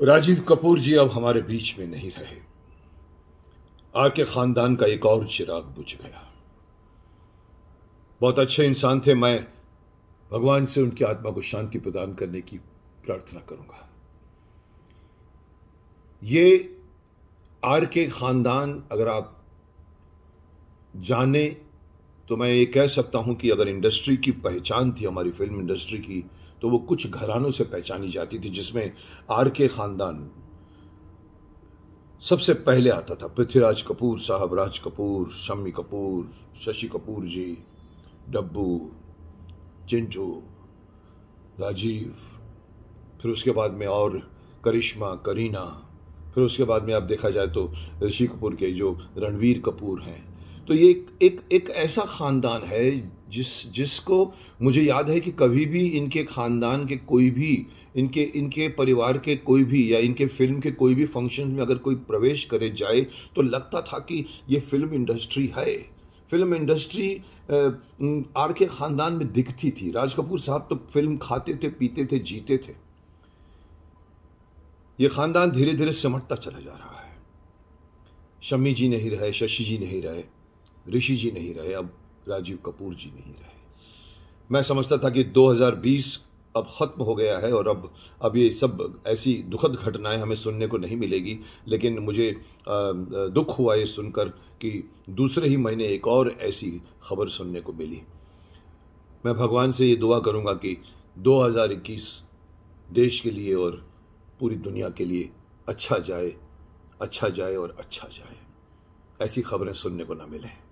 राजीव कपूर जी अब हमारे बीच में नहीं रहे आके खानदान का एक और चिराग बुझ गया बहुत अच्छे इंसान थे मैं भगवान से उनकी आत्मा को शांति प्रदान करने की प्रार्थना करूंगा ये आर के खानदान अगर आप जाने तो मैं ये कह सकता हूं कि अगर इंडस्ट्री की पहचान थी हमारी फिल्म इंडस्ट्री की तो वो कुछ घरानों से पहचानी जाती थी जिसमें आर के ख़ानदान सबसे पहले आता था पृथ्वीराज कपूर साहब राज कपूर शम्मी कपूर शशि कपूर जी डब्बू चिंटू राजीव फिर उसके बाद में और करिश्मा करीना फिर उसके बाद में आप देखा जाए तो ऋषि कपूर के जो रणवीर कपूर हैं तो ये एक एक, एक ऐसा ख़ानदान है जिस जिसको मुझे याद है कि कभी भी इनके ख़ानदान के कोई भी इनके इनके परिवार के कोई भी या इनके फिल्म के कोई भी फंक्शन में अगर कोई प्रवेश करे जाए तो लगता था कि ये फिल्म इंडस्ट्री है फिल्म इंडस्ट्री आर के ख़ानदान में दिखती थी राज कपूर साहब तो फिल्म खाते थे पीते थे जीते थे ये ख़ानदान धीरे धीरे सिमटता चला जा रहा है शम्मी जी नहीं रहे शशि जी नहीं रहे ऋषि जी नहीं रहे अब राजीव कपूर जी नहीं रहे मैं समझता था कि 2020 अब ख़त्म हो गया है और अब अब ये सब ऐसी दुखद घटनाएं हमें सुनने को नहीं मिलेगी लेकिन मुझे दुख हुआ ये सुनकर कि दूसरे ही महीने एक और ऐसी खबर सुनने को मिली मैं भगवान से ये दुआ करूँगा कि 2021 देश के लिए और पूरी दुनिया के लिए अच्छा जाए अच्छा जाए और अच्छा जाए ऐसी खबरें सुनने को ना मिलें